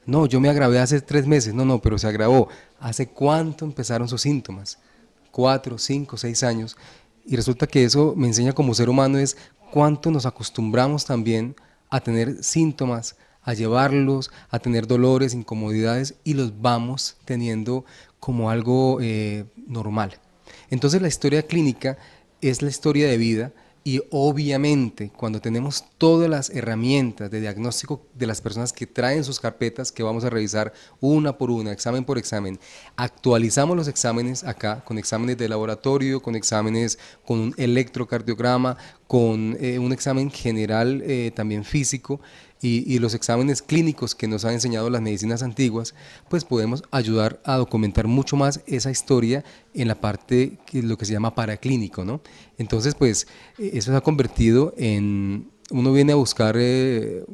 S6: No, yo me agravé hace tres meses, no, no, pero se agravó. ¿Hace cuánto empezaron sus síntomas? Cuatro, cinco, seis años. Y resulta que eso me enseña como ser humano es cuánto nos acostumbramos también a tener síntomas a llevarlos, a tener dolores, incomodidades y los vamos teniendo como algo eh, normal. Entonces la historia clínica es la historia de vida y obviamente cuando tenemos todas las herramientas de diagnóstico de las personas que traen sus carpetas que vamos a revisar una por una, examen por examen, actualizamos los exámenes acá con exámenes de laboratorio, con exámenes con un electrocardiograma, con eh, un examen general eh, también físico y, los exámenes clínicos que nos han enseñado las medicinas antiguas, pues podemos ayudar a documentar mucho más esa historia en la parte que lo que se llama paraclínico, ¿no? Entonces, pues e, eso se ha convertido en, uno viene a buscar... Eh,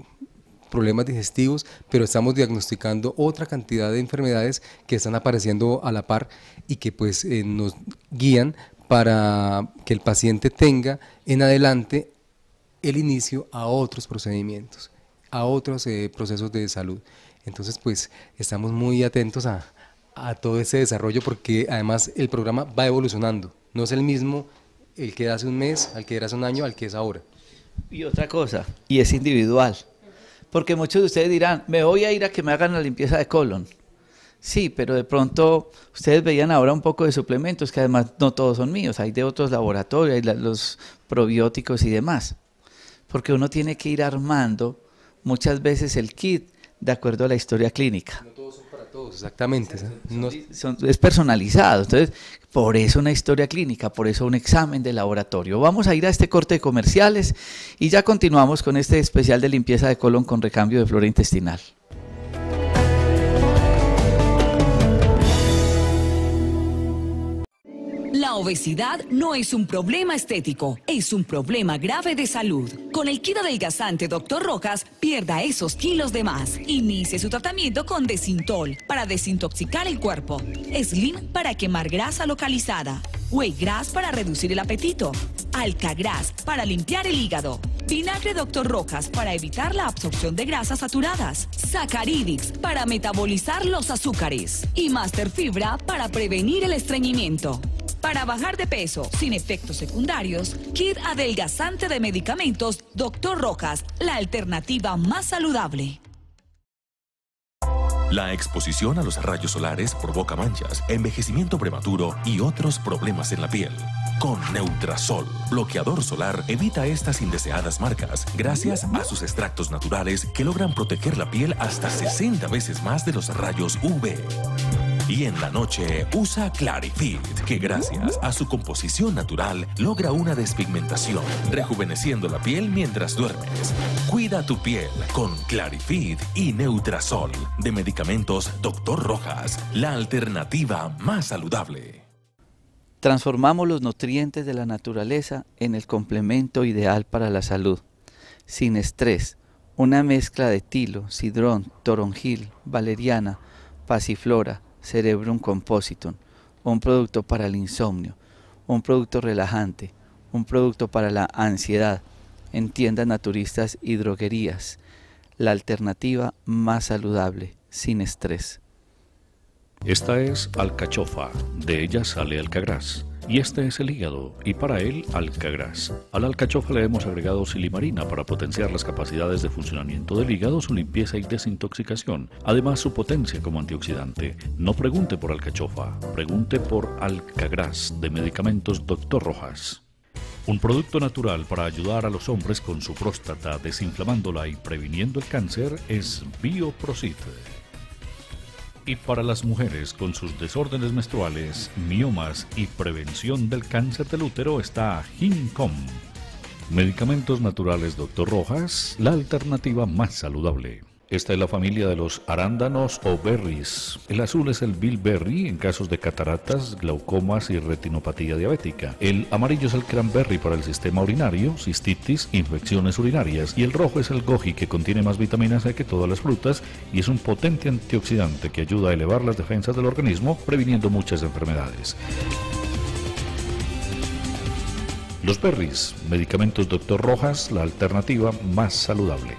S6: problemas digestivos, pero estamos diagnosticando otra cantidad de enfermedades que están apareciendo a la par y que pues eh, nos guían para que el paciente tenga en adelante el inicio a otros procedimientos a otros eh, procesos de salud. Entonces, pues estamos muy atentos a, a todo ese desarrollo porque además el programa va evolucionando. No es el mismo el que era hace un mes, al que era hace un año, al que es ahora. Y otra cosa, y es individual. Porque muchos de ustedes dirán, me voy a
S1: ir a que me hagan la limpieza de colon. Sí, pero de pronto ustedes veían ahora un poco de suplementos, que además no todos son míos, hay de otros laboratorios, hay los probióticos y demás. Porque uno tiene que ir armando muchas veces el kit de acuerdo a la historia clínica. No
S6: todos son para todos,
S1: exactamente.
S6: es personalizado. Entonces,
S1: por eso una historia clínica, por eso un examen de laboratorio. Vamos a ir a este corte de comerciales y ya continuamos con este especial de limpieza de colon con recambio de flora intestinal. La obesidad no es un problema estético, es un problema grave de salud. Con el del gasante Dr. Rojas, pierda esos kilos de más. Inicie su tratamiento con Desintol para desintoxicar el cuerpo, Slim para quemar grasa localizada, Whey para reducir el apetito, Alcagras para limpiar el hígado, Vinagre Dr. Rojas para evitar la absorción de grasas saturadas, Sacaridix para metabolizar los azúcares y Master Fibra para prevenir el estreñimiento para bajar de peso, sin efectos secundarios, kit adelgazante de medicamentos, Doctor Rojas, la alternativa más saludable.
S3: La exposición a los rayos solares provoca manchas, envejecimiento prematuro y otros problemas en la piel. Con Neutrasol, bloqueador solar, evita estas indeseadas marcas gracias a sus extractos naturales que logran proteger la piel hasta 60 veces más de los rayos UV. Y en la noche usa Clarifit, que gracias a su composición natural logra una despigmentación, rejuveneciendo la piel mientras duermes. Cuida tu piel con Clarifit y Neutrasol, de medicamentos Dr. Rojas, la alternativa más saludable.
S1: Transformamos los nutrientes de la naturaleza en el complemento ideal para la salud. Sin estrés, una mezcla de tilo, sidrón, toronjil, valeriana, pasiflora, Cerebrum Compositum, un producto para el insomnio, un producto relajante, un producto para la ansiedad, en tiendas naturistas y droguerías, la alternativa más saludable, sin estrés. Esta es alcachofa, de ella
S7: sale alcagras. Y este es el hígado, y para él alcagras. Al alcachofa le hemos agregado silimarina para potenciar las capacidades de funcionamiento del hígado, su limpieza y desintoxicación, además su potencia como antioxidante. No pregunte por alcachofa, pregunte por alcagras de medicamentos Dr. Rojas. Un producto natural para ayudar a los hombres con su próstata, desinflamándola y previniendo el cáncer es Bioprocid y para las mujeres con sus desórdenes menstruales, miomas y prevención del cáncer del útero está Gincom. Medicamentos naturales Dr. Rojas, la alternativa más saludable. Esta es la familia de los arándanos o berries. El azul es el bilberry en casos de cataratas, glaucomas y retinopatía diabética. El amarillo es el cranberry para el sistema urinario, cistitis, infecciones urinarias. Y el rojo es el goji que contiene más vitaminas A que todas las frutas y es un potente antioxidante que ayuda a elevar las defensas del organismo previniendo muchas enfermedades. Los berries, medicamentos Dr. Rojas, la alternativa más saludable.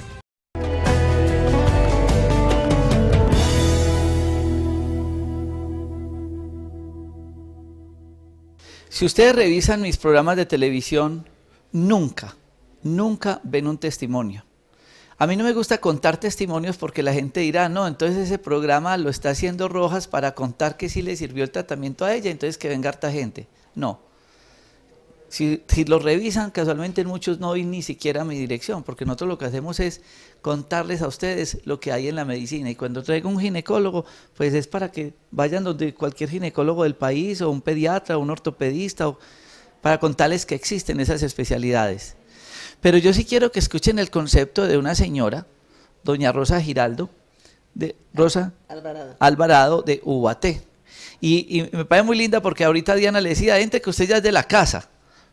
S1: Si ustedes revisan mis programas de televisión, nunca, nunca ven un testimonio. A mí no me gusta contar testimonios porque la gente dirá, no, entonces ese programa lo está haciendo Rojas para contar que sí le sirvió el tratamiento a ella, entonces que venga harta gente. No, si, lo revisan, casualmente muchos no ven ni siquiera mi dirección, porque nosotros lo que hacemos es contarles a ustedes lo que hay en la medicina. Y cuando traigo un ginecólogo, pues es para que vayan donde cualquier ginecólogo del país, o un pediatra, o un ortopedista, o, para contarles que existen esas especialidades. Pero yo sí quiero que escuchen el concepto de una señora, doña Rosa Giraldo, de Rosa Alvarado, de Ubaté. Y, me parece muy linda porque ahorita Diana le decía, gente que usted ya es de la casa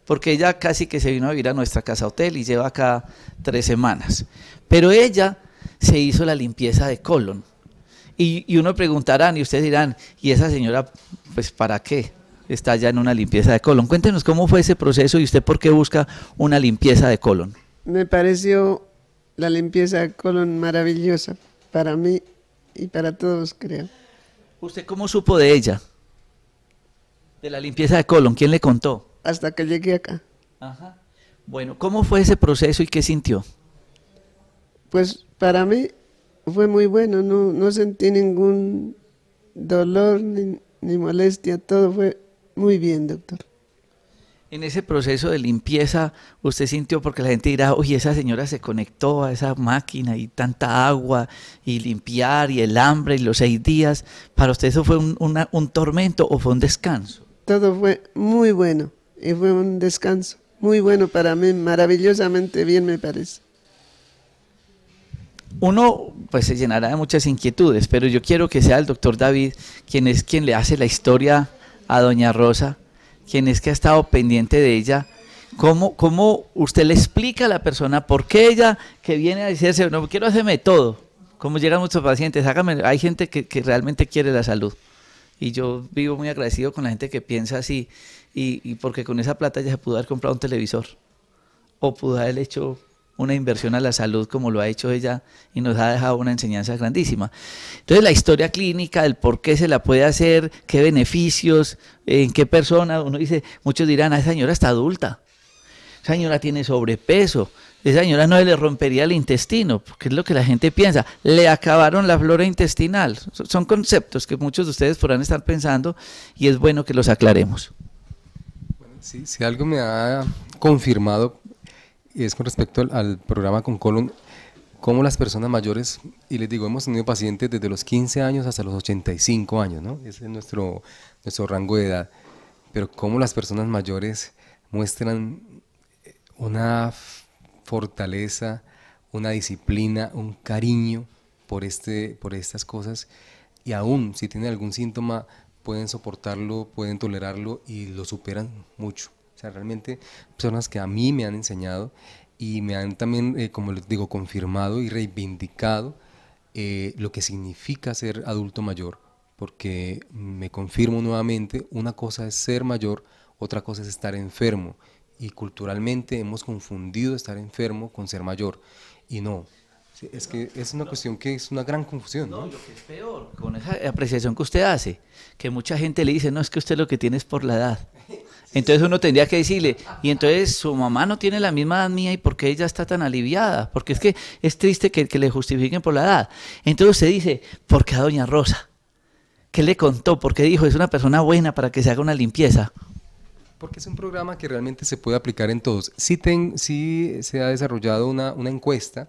S1: porque ella casi que se vino a vivir a nuestra casa hotel y lleva acá tres semanas. Pero ella se hizo la limpieza de colon. Y, uno preguntarán, y ustedes dirán, ¿y esa señora, pues para qué? Está ya en una limpieza de colon. Cuéntenos cómo fue ese proceso y usted por qué busca una limpieza de colon. Me pareció la limpieza de colon maravillosa para mí y para todos, creo. ¿Usted cómo supo de ella? De la limpieza de colon, ¿quién le contó? hasta que llegué acá. Ajá. Bueno, ¿cómo fue ese proceso y qué sintió? Pues para mí fue muy bueno, no, no sentí ningún dolor ni, molestia, todo fue muy bien, doctor. En ese proceso de limpieza, usted sintió, porque la gente dirá, oye, esa señora se conectó a esa máquina y tanta agua y limpiar y el hambre y los seis días. ¿Para usted eso fue un, un tormento o fue un descanso? Todo fue muy bueno y fue un descanso muy bueno para mí, maravillosamente bien me parece. Uno pues se llenará de muchas inquietudes, pero yo quiero que sea el doctor David quien es quien le hace la historia a doña Rosa, quien es que ha estado pendiente de ella. ¿Cómo, cómo usted le explica a la persona por qué ella que viene a decirse, no quiero hacerme todo? Como llegan muchos pacientes, hágame, hay gente que, que realmente quiere la salud. Y yo vivo muy agradecido con la gente que piensa así y, porque con esa plata ya se pudo haber comprado un televisor o pudo haber hecho una inversión a la salud como lo ha hecho ella y nos ha dejado una enseñanza grandísima. Entonces la historia clínica, el por qué se la puede hacer, qué beneficios, en qué persona, uno dice, muchos dirán, ah, esa señora está adulta, esa señora tiene sobrepeso, esa señora no le rompería el intestino, porque es lo que la gente piensa, le acabaron la flora intestinal. Son conceptos que muchos de ustedes podrán estar pensando y es bueno que los aclaremos
S6: si algo me ha confirmado es con respecto al, programa con Colon, cómo las personas mayores, y les digo, hemos tenido pacientes desde los 15 años hasta los 85 años, ¿no? Ese es nuestro, nuestro rango de edad. Pero cómo las personas mayores muestran eh, una fortaleza, una disciplina, un cariño por, este, por estas cosas. Y aún si tienen algún síntoma, pueden soportarlo, pueden tolerarlo y lo superan mucho. O sea, realmente personas que a mí me han enseñado y me han también, eh, como les digo, confirmado y reivindicado eh, lo que significa ser adulto mayor, porque me confirmo nuevamente, una cosa es ser mayor, otra cosa es estar enfermo, y culturalmente hemos confundido estar enfermo con ser mayor, y no, es que es una cuestión que es una gran confusión. No,
S1: lo que es peor, con esa
S6: apreciación que usted hace, que mucha gente le dice, no, es que usted lo que tiene es por
S1: la edad. Entonces uno tendría que decirle, y entonces su mamá no tiene la misma edad mía y por qué ella está tan aliviada, porque es que es triste que, le justifiquen por la edad. Entonces usted dice, ¿por qué a doña Rosa? ¿Qué le contó? ¿Por qué dijo, es una persona buena para que se haga una limpieza?
S6: Porque es un programa que realmente se puede aplicar en todos. Sí, ten, si se ha desarrollado una, una encuesta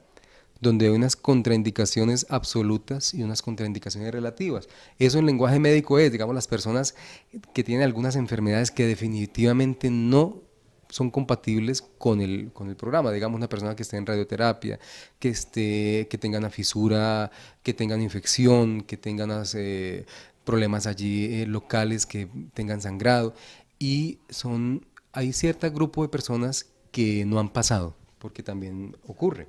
S6: donde hay unas contraindicaciones absolutas y unas contraindicaciones relativas. Eso en lenguaje médico es, digamos, las personas que tienen algunas enfermedades que definitivamente no son compatibles con el, programa. Digamos, una persona que esté en radioterapia, que, esté, que tenga una fisura, que tenga una infección, que tenga eh, problemas allí eh, locales, que tengan sangrado. Y son, hay cierto grupo de personas que no han pasado, porque también ocurre.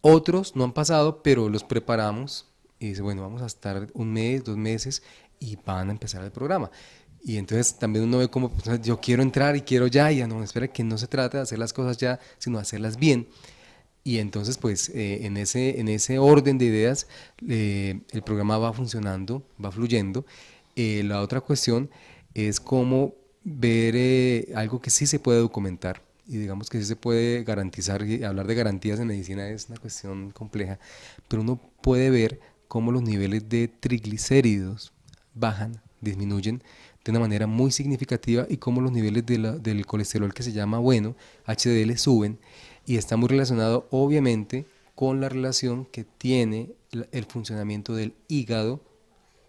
S6: Otros no han pasado, pero los preparamos y dice, bueno, vamos a estar un mes, dos meses y van a empezar el programa. Y entonces también uno ve como, yo quiero entrar y quiero ya, y ya no, espera que no se trata de hacer las cosas ya, sino hacerlas bien. Y entonces, pues, eh, en, ese, en ese orden de ideas, eh, el programa va funcionando, va fluyendo. Eh, la otra cuestión es cómo ver algo que sí se puede documentar y digamos que sí se puede garantizar, hablar de garantías en medicina es una cuestión compleja, pero uno puede ver cómo los niveles de triglicéridos bajan, disminuyen de una manera muy significativa y cómo los niveles del colesterol que se llama bueno, HDL, suben y está muy relacionado obviamente con la relación que tiene el funcionamiento del hígado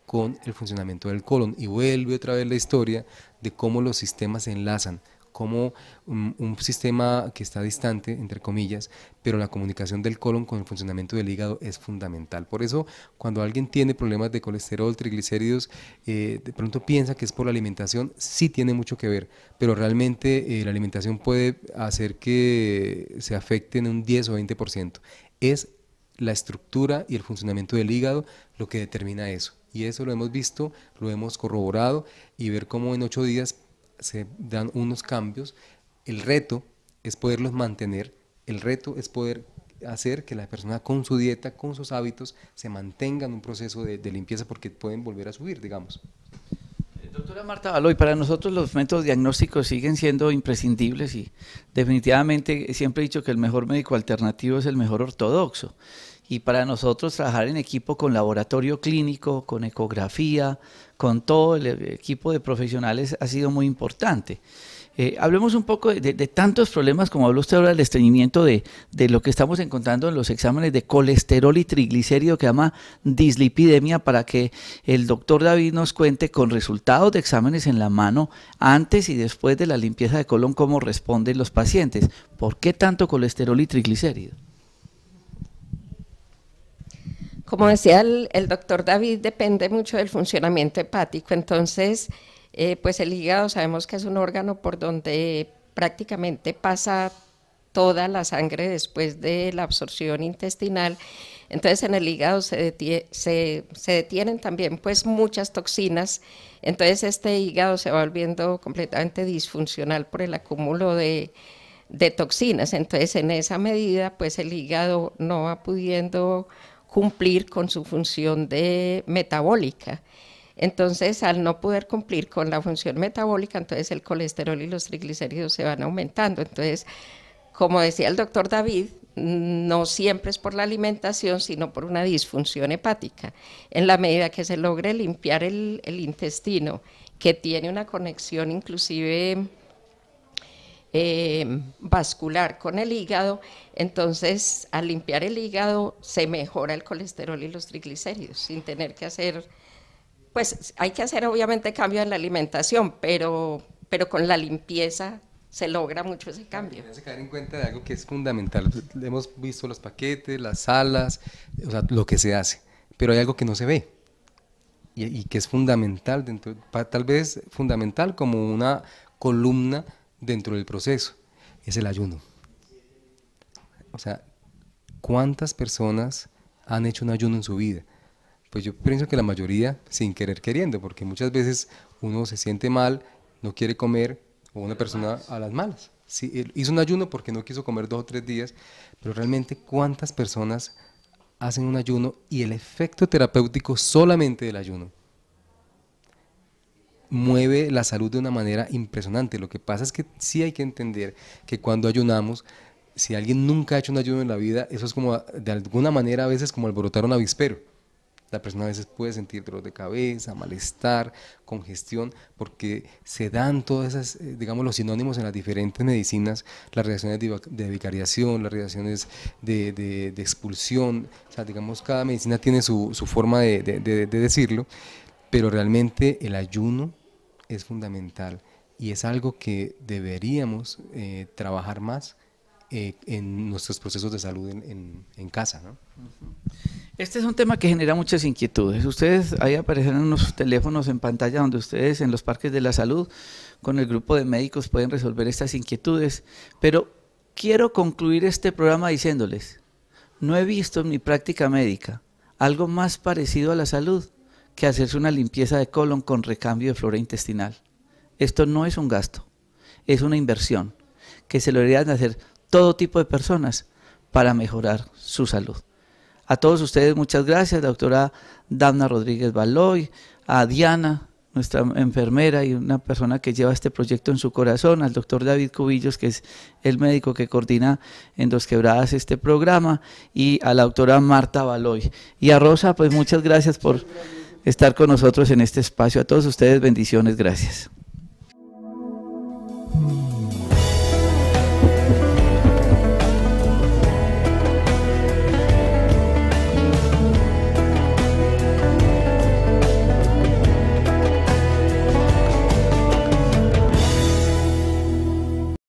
S6: con el funcionamiento del colon y vuelve otra vez la historia de cómo los sistemas se enlazan como un, sistema que está distante, entre comillas, pero la comunicación del colon con el funcionamiento del hígado es fundamental. Por eso, cuando alguien tiene problemas de colesterol, triglicéridos, eh, de pronto piensa que es por la alimentación, sí tiene mucho que ver, pero realmente eh, la alimentación puede hacer que se afecte en un 10 o 20%. Es la estructura y el funcionamiento del hígado lo que determina eso. Y eso lo hemos visto, lo hemos corroborado y ver cómo en ocho días se dan unos cambios, el reto es poderlos mantener, el reto es poder hacer que la persona con su dieta, con sus hábitos, se mantenga en un proceso de, de limpieza porque pueden volver a subir, digamos.
S1: Eh, doctora Marta Baloy, para nosotros los métodos diagnósticos siguen siendo imprescindibles y definitivamente siempre he dicho que el mejor médico alternativo es el mejor ortodoxo. Y para nosotros trabajar en equipo con laboratorio clínico, con ecografía, con todo el equipo de profesionales ha sido muy importante. Eh, hablemos un poco de, tantos problemas, como habló usted ahora del estreñimiento, de, lo que estamos encontrando en los exámenes de colesterol y triglicérido que llama dislipidemia, para que el doctor David nos cuente con resultados de exámenes en la mano antes y después de la limpieza de colon cómo responden los pacientes. ¿Por qué tanto colesterol y triglicérido?
S5: Como decía el, doctor David, depende mucho del funcionamiento hepático. Entonces, eh, pues el hígado sabemos que es un órgano por donde prácticamente pasa toda la sangre después de la absorción intestinal. Entonces en el hígado se, detienen también pues muchas toxinas, entonces este hígado se va volviendo completamente disfuncional por el acúmulo de, de toxinas, entonces en esa medida pues el hígado no va pudiendo cumplir con su función de metabólica. Entonces, al no poder cumplir con la función metabólica, entonces el colesterol y los triglicéridos se van aumentando. Entonces, como decía el doctor David, no siempre es por la alimentación, sino por una disfunción hepática. En la medida que se logre limpiar el, el intestino, que tiene una conexión inclusive Em, vascular con el hígado, entonces al limpiar el hígado se mejora el colesterol y los triglicéridos sin tener que hacer, pues hay que hacer obviamente cambio en la alimentación, pero, pero con la limpieza se logra mucho ese cambio. Hay que en cuenta
S6: de algo que es fundamental. Hemos visto los paquetes, las salas, lo que se hace, pero hay algo que no se ve y, que es fundamental, dentro, tal vez fundamental como una columna dentro del proceso, es el ayuno. O sea, ¿cuántas personas han hecho un ayuno en su vida? Pues yo pienso que la mayoría sin querer queriendo, porque muchas veces uno se siente mal, no quiere comer, o una persona a las malas. hizo un ayuno porque no quiso comer dos o tres días, pero realmente cuántas personas hacen un ayuno y el efecto terapéutico solamente del ayuno mueve la salud de una manera impresionante. Lo que pasa es que sí hay que entender que cuando ayunamos, si alguien nunca ha hecho un ayuno en la vida, eso es como de alguna manera a veces como alborotar un avispero. La persona a veces puede sentir dolor de cabeza, malestar, congestión, porque se dan todas esas, eh, digamos, los sinónimos en las diferentes medicinas, las reacciones de vicariación, las reacciones de, expulsión, o sea, digamos, cada medicina tiene su, forma de decirlo, pero realmente el ayuno es fundamental y es algo que deberíamos eh, trabajar más eh, en nuestros procesos de salud en, casa. Este es un tema que genera muchas inquietudes.
S1: Ustedes, ahí aparecen unos teléfonos en pantalla donde ustedes en los parques de la salud con el grupo de médicos pueden resolver estas inquietudes, pero quiero concluir este programa diciéndoles, no he visto en mi práctica médica algo más parecido a la salud que hacerse una limpieza de colon con recambio de flora intestinal. Esto no es un gasto, es una inversión que se lo deberían hacer todo tipo de personas para mejorar su salud. A todos ustedes muchas gracias, doctora Dana Rodríguez Baloy, a Diana, nuestra enfermera y una persona que lleva este proyecto en su corazón, al doctor David Cubillos, que es el médico que coordina en Dos Quebradas este programa, y a la doctora Marta Baloy. Y a Rosa, pues muchas gracias por estar con nosotros en este espacio. A todos ustedes bendiciones, gracias.